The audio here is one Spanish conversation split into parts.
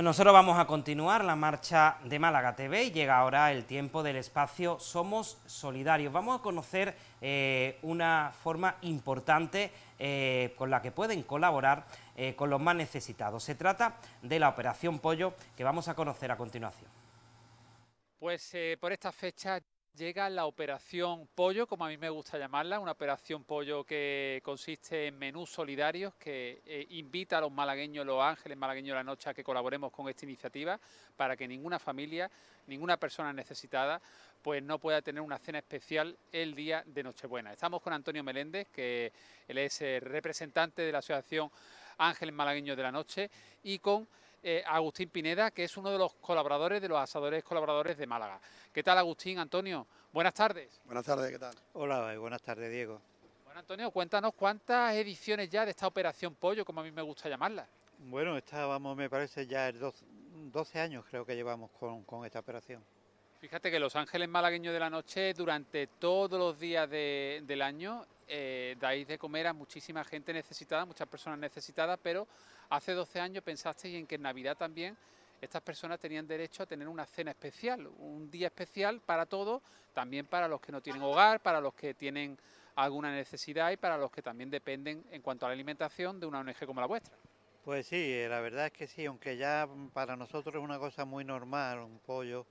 nosotros vamos a continuar la marcha de Málaga TV y llega ahora el tiempo del espacio Somos Solidarios. Vamos a conocer eh, una forma importante eh, con la que pueden colaborar eh, con los más necesitados. Se trata de la Operación Pollo que vamos a conocer a continuación. Pues por esta fecha llega la operación pollo, como a mí me gusta llamarla, una operación pollo que consiste en menús solidarios que eh, invita a los malagueños, los ángeles malagueños de la noche a que colaboremos con esta iniciativa para que ninguna familia, ninguna persona necesitada pues no pueda tener una cena especial el día de Nochebuena. Estamos con Antonio Meléndez, que él es representante de la Asociación Ángeles Malagueños de la Noche y con eh, Agustín Pineda, que es uno de los colaboradores, de los asadores colaboradores de Málaga. ¿Qué tal, Agustín, Antonio? Buenas tardes. Buenas tardes, ¿qué tal? Hola, eh, buenas tardes, Diego. Bueno, Antonio, cuéntanos cuántas ediciones ya de esta operación pollo, como a mí me gusta llamarla. Bueno, esta, vamos, me parece ya el 12, años creo que llevamos con esta operación. Fíjate que Los Ángeles Malagueños de la Noche durante todos los días del año eh, dais de comer a muchísima gente necesitada, muchas personas necesitadas, pero hace 12 años pensasteis en que en Navidad también estas personas tenían derecho a tener una cena especial, un día especial para todos, también para los que no tienen hogar, para los que tienen alguna necesidad y para los que también dependen en cuanto a la alimentación de una ONG como la vuestra. Pues sí, eh, la verdad es que sí, aunque ya para nosotros es una cosa muy normal, un pollo,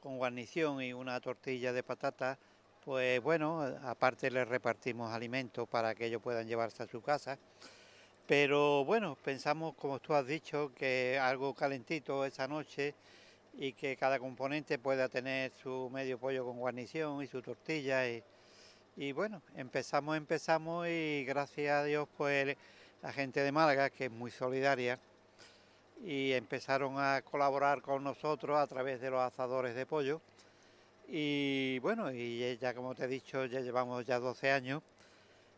con guarnición y una tortilla de patata, pues bueno, aparte les repartimos alimentos para que ellos puedan llevarse a su casa. Pero bueno, pensamos, como tú has dicho, que algo calentito esa noche y que cada componente pueda tener su medio pollo con guarnición y su tortilla. Y, y bueno, empezamos, empezamos y gracias a Dios, pues la gente de Málaga, que es muy solidaria, y empezaron a colaborar con nosotros a través de los asadores de pollo. Y bueno, y ya como te he dicho, ya llevamos ya 12 años.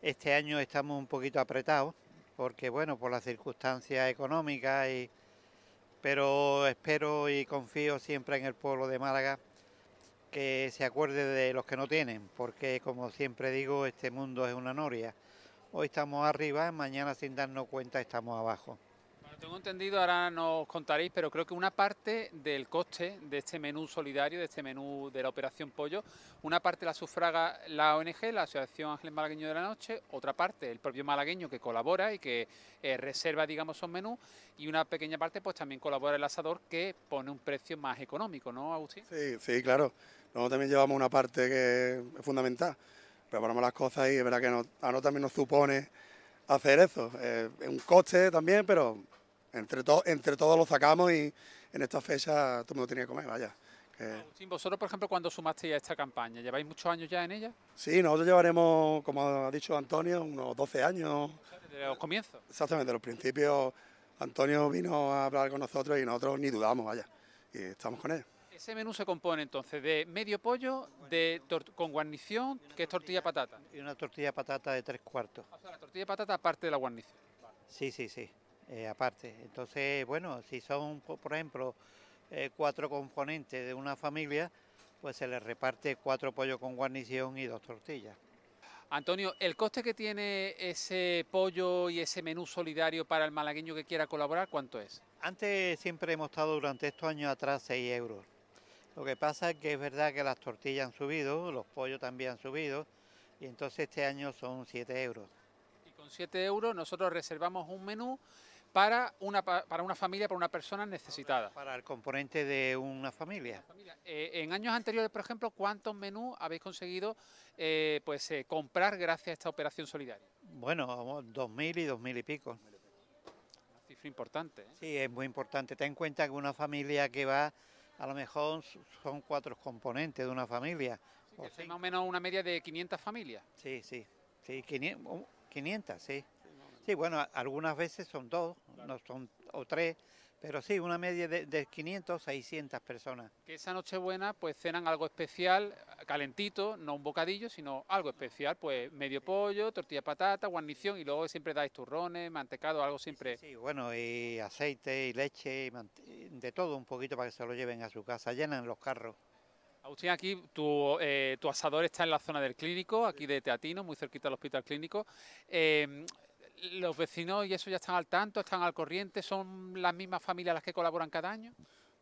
Este año estamos un poquito apretados, porque bueno, por las circunstancias económicas, y, pero espero y confío siempre en el pueblo de Málaga que se acuerde de los que no tienen, porque como siempre digo, este mundo es una noria. Hoy estamos arriba, mañana sin darnos cuenta estamos abajo tengo entendido, ahora nos contaréis, pero creo que una parte del coste de este menú solidario, de este menú de la Operación Pollo, una parte la sufraga la ONG, la Asociación Ángeles Malagueño de la Noche, otra parte el propio malagueño que colabora y que eh, reserva, digamos, esos menús, y una pequeña parte pues también colabora el asador que pone un precio más económico, ¿no, Agustín? Sí, sí, claro. Nosotros también llevamos una parte que es fundamental. Preparamos las cosas y es verdad que a nosotros también nos supone hacer eso. Eh, es un coste también, pero entre, entre todos lo sacamos y en esta fecha todo el mundo tenía que comer, vaya. vosotros, por ejemplo, cuando sumasteis a esta campaña? ¿Lleváis muchos años ya en ella? Sí, nosotros llevaremos, como ha dicho Antonio, unos 12 años. ¿Desde los comienzos? Exactamente, desde los principios. Antonio vino a hablar con nosotros y nosotros ni dudamos, vaya, y estamos con él. Ese menú se compone entonces de medio pollo de con guarnición, que es tortilla patata. Y una tortilla patata de tres cuartos. O la tortilla patata aparte de la guarnición. Sí, sí, sí. Eh, aparte. Entonces, bueno, si son, por ejemplo, eh, cuatro componentes de una familia, pues se les reparte cuatro pollos con guarnición y dos tortillas. Antonio, ¿el coste que tiene ese pollo y ese menú solidario para el malagueño que quiera colaborar, cuánto es? Antes siempre hemos estado durante estos años atrás 6 euros. Lo que pasa es que es verdad que las tortillas han subido, los pollos también han subido, y entonces este año son 7 euros. Y con 7 euros nosotros reservamos un menú para una, para una familia, para una persona necesitada. Para el componente de una familia. Eh, en años anteriores, por ejemplo, ¿cuántos menús habéis conseguido eh, pues, eh, comprar gracias a esta operación solidaria? Bueno, dos mil y dos mil y pico. Una cifra importante. Sí, es muy importante. Ten en cuenta que una familia que va, a lo mejor son cuatro componentes de una familia. Sí, más o menos una media de 500 familias. Sí, sí, 500 sí. Sí, bueno, algunas veces son dos, no son, o tres, pero sí, una media de, 500 500, 600 personas. Que esa buena, pues cenan algo especial, calentito, no un bocadillo, sino algo especial, pues medio pollo, tortilla de patata, guarnición y luego siempre dais turrones, mantecado, algo siempre. Sí, bueno, y aceite y leche, de todo un poquito para que se lo lleven a su casa, llenan los carros. Agustín, aquí tu, eh, asador está en la zona del clínico, aquí de Teatino, muy cerquita del hospital clínico. Em, ¿Los vecinos y eso ya están al tanto, están al corriente? ¿Son las mismas familias las que colaboran cada año?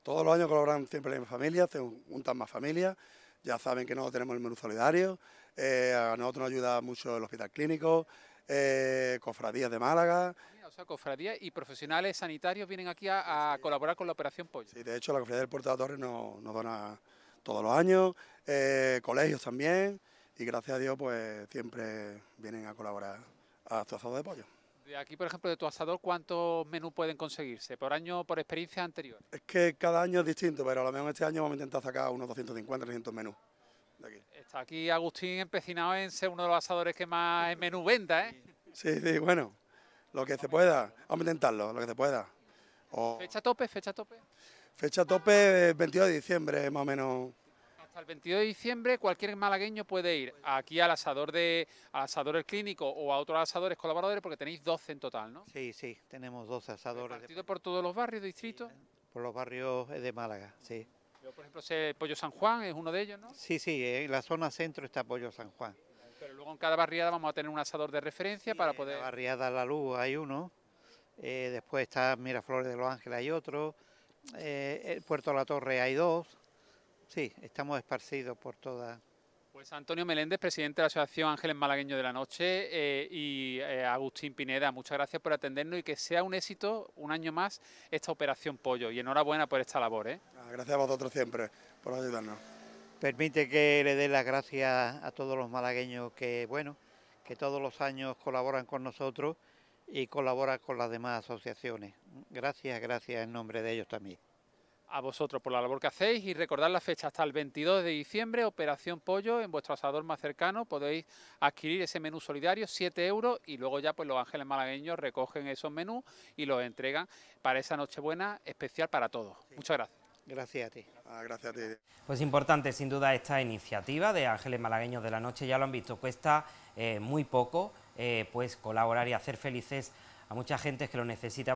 Todos los años colaboran siempre las mismas familias, se juntan más familias, ya saben que no tenemos el menú solidario, eh, a nosotros nos ayuda mucho el hospital clínico, eh, cofradías de Málaga. O sea, cofradías y profesionales sanitarios vienen aquí a, colaborar con la Operación Pollo. Sí, de hecho la cofradía del Puerto de Torre nos, nos dona todos los años, eh, colegios también, y gracias a Dios pues siempre vienen a colaborar a tu asador de pollo. De aquí, por ejemplo, de tu asador, ¿cuántos menús pueden conseguirse por año, por experiencia anterior? Es que cada año es distinto, pero a lo mejor este año vamos a intentar sacar unos 250, 300 menús. De aquí. Está aquí Agustín empecinado en ser uno de los asadores que más menú venda, ¿eh? Sí, sí, bueno, lo que se pueda, vamos a intentarlo, lo que se pueda. ¿Fecha tope, fecha tope? Fecha tope 22 de diciembre, más o menos, ...el 22 de diciembre cualquier malagueño puede ir aquí al asador de asador del clínico o a otros asadores colaboradores porque tenéis 12 en total, ¿no? Sí, sí, tenemos 12 asadores. ¿Partido por todos los barrios, distritos? Eh, por los barrios eh, de Málaga, sí. Yo, por ejemplo, sé Pollo San Juan, es uno de ellos, ¿no? Sí, sí, eh, en la zona centro está Pollo San Juan. Pero luego en cada barriada vamos a tener un asador de referencia para poder... En la barriada La Luz hay uno, después está Miraflores de los Ángeles hay otro, eh, el Puerto La Torre hay dos, Sí, estamos esparcidos por todas. Pues Antonio Meléndez, presidente de la Asociación Ángeles Malagueños de la Noche eh, y eh, Agustín Pineda, muchas gracias por atendernos y que sea un éxito un año más esta operación Pollo y enhorabuena por esta labor. ¿eh? Ah, gracias a vosotros siempre por ayudarnos. Permite que le dé las gracias a todos los malagueños que, bueno, que todos los años colaboran con nosotros y colaboran con las demás asociaciones. Gracias, gracias en nombre de ellos también a vosotros por la labor que hacéis y recordad la fecha hasta el 22 de diciembre, Operación Pollo, en vuestro asador más cercano podéis adquirir ese menú solidario, 7 euros y luego ya pues los ángeles malagueños recogen esos menús y los entregan para esa Nochebuena especial para todos. Muchas gracias. Gracias a ti. Ah, gracias a ti. Pues importante sin duda esta iniciativa de Ángeles Malagueños de la Noche, ya lo han visto, cuesta eh, muy poco eh, pues colaborar y hacer felices a mucha gente que lo necesita.